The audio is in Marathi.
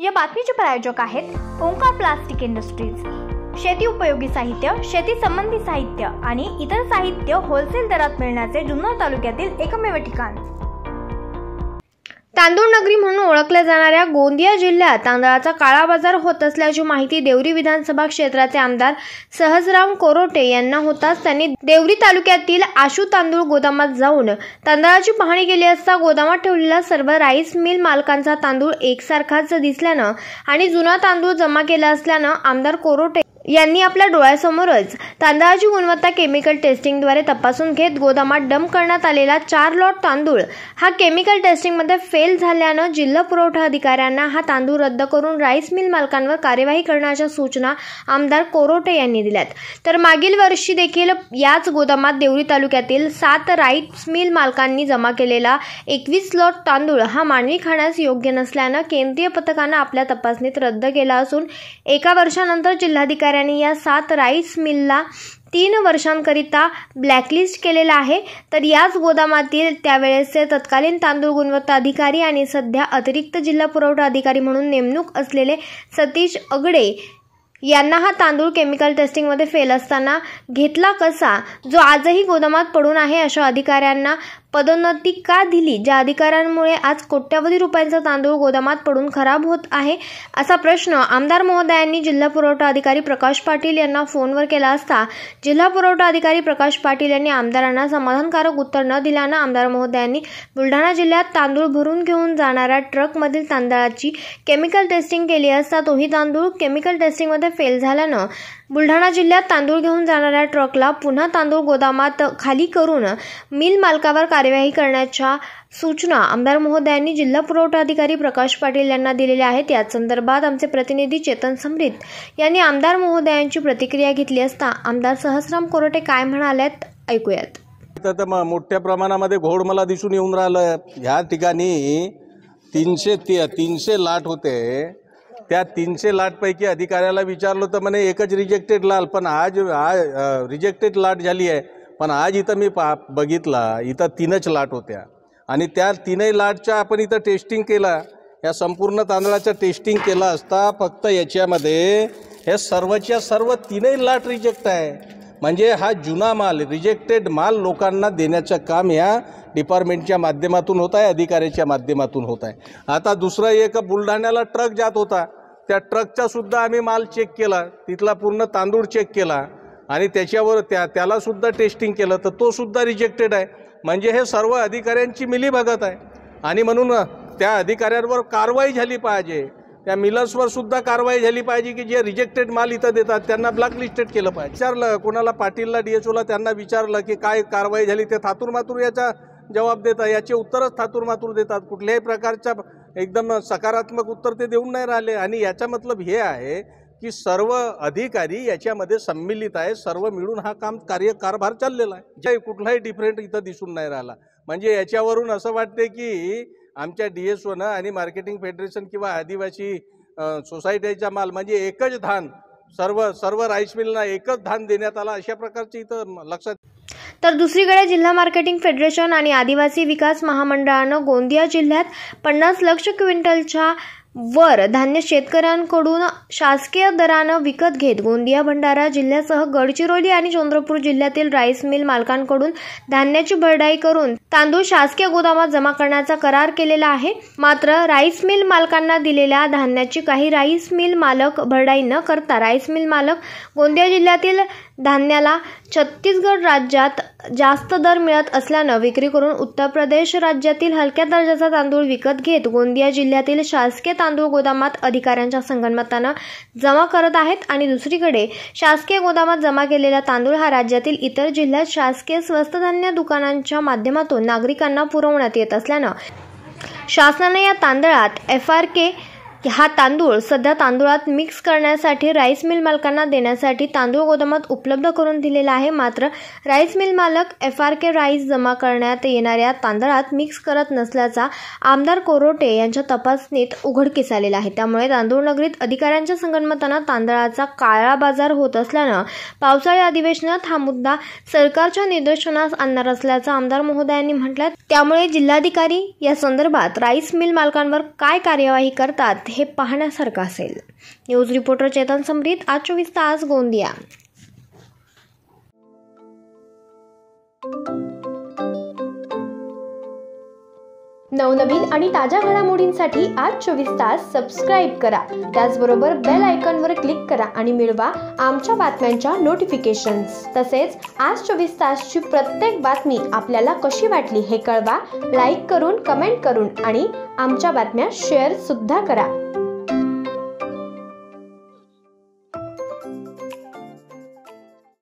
या बातमीचे प्रायोजक आहेत ओंकार प्लास्टिक इंडस्ट्रीज शेती उपयोगी साहित्य शेती संबंधी साहित्य आणि इतर साहित्य होलसेल दरात मिळण्याचे जुन्नर तालुक्यातील एकमेव ठिकाण तांदूळ नगरी म्हणून ओळखल्या जाणाऱ्या गोंदिया जिल्ह्यात तांदळाचा काळा बाजार होत असल्याची माहिती देवरी विधानसभा क्षेत्राचे आमदार सहजराम कोरोटे यांना होताच त्यांनी देवरी तालुक्यातील आशू तांदूळ गोदामात जाऊन तांदळाची पाहणी केली असता गोदामात ठेवलेला सर्व राईस मिल मालकांचा तांदूळ एकसारखाच दिसल्यानं आणि जुना तांदूळ जमा केला असल्यानं आमदार कोरोटे यांनी आपल्या डोळ्यासमोरच तांदळाची गुणवत्ता केमिकल टेस्टिंगद्वारे तपासून घेत गोदामात डंप करण्यात आलेला चार लॉट तांदूळ हा केमिकल टेस्टिंगमध्ये फेल झाल्यानं जिल्हा पुरवठा अधिकाऱ्यांना हा तांदूळ रद्द करून राईस मिल मालकांवर कार्यवाही करण्याच्या सूचना आमदार कोरोटे यांनी दिल्यात तर मागील वर्षी देखील याच गोदामात देवरी तालुक्यातील सात राईस मिल मालकांनी जमा केलेला एकवीस लॉट तांदूळ हा मानवी खाण्यास योग्य नसल्यानं केंद्रीय पथकानं आपल्या तपासणीत रद्द केला असून एका वर्षानंतर जिल्हाधिकारी अधिकाऱ्यांनी या सात राईस मिलला तीन वर्षांकरिता ब्लॅकलिस्ट केलेला आहे तर याच गोदामातील त्यावेळेसचे तत्कालीन तांदूळ गुणवत्ता अधिकारी आणि सध्या अतिरिक्त जिल्हा पुरवठा अधिकारी म्हणून नेमणूक असलेले सतीश अगडे यांना हा तांदूळ केमिकल टेस्टिंगमध्ये फेल असताना घेतला कसा जो आजही गोदामात पडून आहे अशा अधिकाऱ्यांना पदोन्नती का दिली ज्या अधिकाऱ्यांमुळे आज कोट्यवधी रुपयांचा तांदूळ गोदामात पडून खराब होत आहे असा प्रश्न आमदार महोदयांनी जिल्हा पुरवठा अधिकारी प्रकाश पाटील यांना फोनवर केला असता जिल्हा पुरवठा अधिकारी प्रकाश पाटील यांनी आमदारांना समाधानकारक उत्तर न दिल्यानं आमदार महोदयांनी बुलढाणा जिल्ह्यात तांदूळ भरून घेऊन जाणाऱ्या ट्रकमधील तांदळाची केमिकल टेस्टिंग केली असता तोही तांदूळ केमिकल टेस्टिंगमध्ये फेल झाल्यानं बुलढाणा जिल्ह्यात तांदूळ घेऊन जाणाऱ्या ट्रकला पुन्हा तांदूळ गोदामात खाली करून मिल मालकावर कार्यवाही करण्याच्या सूचना आमदार महोदयांनी जिल्हा पुरवठा अधिकारी प्रकाश पाटील यांना दिलेल्या आहेत याच संदर्भात आमचे प्रतिनिधी चेतन समृत यांनी आमदार महोदयांची प्रतिक्रिया घेतली असता आमदार सहस्राम कोरोटे काय म्हणाल्यात ऐकूयात तर मोठ्या प्रमाणामध्ये घोड मला दिसून येऊन राहिलं या ठिकाणी तीनशे तीनशे लाट होते त्या तीनशे लाटपैकी अधिकाऱ्याला विचारलं तर म्हणे एकच रिजेक्टेड लाल पण आज आज रिजेक्टेड लाट झाली आहे पण आज इथं मी पा बघितला इथं तीनच लाट होत्या आणि त्या तीनही लाटच्या आपण इथं टेस्टिंग केला या संपूर्ण तांदळाचं टेस्टिंग केला असता फक्त याच्यामध्ये हे सर्वच्या सर्व तीनही लाट रिजेक्ट आहे म्हणजे हा जुना माल रिजेक्टेड माल लोकांना देण्याचं काम ह्या डिपार्टमेंटच्या माध्यमातून होत आहे अधिकाऱ्याच्या माध्यमातून होत आहे आता दुसरा एक बुलढाण्याला ट्रक जात होता त्या ट्रकचासुद्धा आम्ही माल चेक केला तिथला पूर्ण तांदूळ चेक केला आणि त्याच्यावर त्या त्यालासुद्धा टेस्टिंग केलं तर तो सुद्धा रिजेक्टेड आहे म्हणजे हे सर्व अधिकाऱ्यांची मिलीभगत आहे आणि म्हणून त्या अधिकाऱ्यांवर कारवाई झाली पाहिजे त्या मिलर्सवर सुद्धा कारवाई झाली पाहिजे की जे रिजेक्टेड माल इथं देतात त्यांना ब्लॅकलिस्टेड केलं पाहिजे विचारलं कोणाला पाटीलला डीएचओला त्यांना विचारलं की काय कारवाई झाली ते थातूरमातूर याचा जवाब देतात याचे उत्तरच थातूर मातूर देतात कुठल्याही प्रकारच्या एकदम सकारात्मक उत्तर ते देऊन नाही राहिले आणि याचा मतलब हे आहे की सर्व अधिकारी याच्यामध्ये सम्मिलित आहे सर्व मिळून हा काम कार्य कारभार चाललेला आहे जे कुठलाही डिफरंट इथं दिसून नाही राहिला म्हणजे याच्यावरून असं वाटते की आमच्या डी एस ओनं आणि मार्केटिंग फेडरेशन किंवा आदिवासी सोसायटीचा माल म्हणजे एकच धान सर्व सर्व राईस मिलना एकच धान देण्यात आला अशा प्रकारचे इथं लक्षात तर दुसरीकडे जिल्हा मार्केटिंग फेडरेशन आणि आदिवासी विकास महामंडळानं गोंदिया जिल्ह्यात पन्नास लक्ष क्विंटलच्या वर धान्य शेतकऱ्यांकडून शासकीय दरानं विकत घेत गोंदिया भंडारा जिल्ह्यासह गडचिरोली आणि चंद्रपूर जिल्ह्यातील राईस मिल मालकांकडून धान्याची भरडाई करून तांदूळ शासकीय गोदामात जमा करण्याचा करार केलेला आहे मात्र राईस मिल मालकांना दिलेल्या धान्याची काही राईस मिल मालक भरडाई न करता राईस मिल मालक गोंदिया जिल्ह्यातील धान्याला छत्तीसगड राज्यात जास्त दर मिळत असल्यानं विक्री करून उत्तर प्रदेश राज्यातील हलक्या दर्जाचा तांदूळ विकत घेत गोंदिया जिल्ह्यातील शासकीय तांदूळ गोदामात अधिकाऱ्यांच्या संगणमतानं जमा करत आहेत आणि दुसरीकडे शासकीय गोदामात जमा केलेला तांदूळ हा राज्यातील इतर जिल्ह्यात शासकीय स्वस्त धान्य दुकानांच्या माध्यमातून नागरिकांना पुरवण्यात येत असल्यानं शासनाने या तांदळात एफ आर के हा तांदूळ सध्या तांदूळात मिक्स करण्यासाठी राईस मिल मालकांना देण्यासाठी तांदूळ गोदामात उपलब्ध करून दिलेला आहे मात्र राईस मिल मालक एफ आर के राईस जमा करण्यात येणाऱ्या तांदळात मिक्स करत नसल्याचा आमदार कोरोटे यांच्या तपासणीत उघडकीस आलेला आहे त्यामुळे तांदूळ नगरीत अधिकाऱ्यांच्या संगणमतानं तांदळाचा काळा बाजार होत असल्यानं पावसाळी अधिवेशनात हा मुद्दा सरकारच्या निदर्शनास आणणार असल्याचं आमदार महोदयांनी म्हटलं त्यामुळे जिल्हाधिकारी या संदर्भात राईस मिल मालकांवर काय कार्यवाही करतात हे पाहण्यासारखं असेल न्यूज रिपोर्टर चेतन समरीत आज चोवीस तास गोंदिया नवनवीन आणि ताज्या घडामोडींसाठी आज चोवीस तास सबस्क्राईब करा त्याचबरोबर बेल आयकॉनवर क्लिक करा आणि मिळवा आमच्या बातम्यांच्या नोटिफिकेशन्स तसेच आज चोवीस तासची प्रत्येक बातमी आपल्याला कशी वाटली हे कळवा लाईक करून कमेंट करून आणि आमच्या बातम्या शेअरसुद्धा करा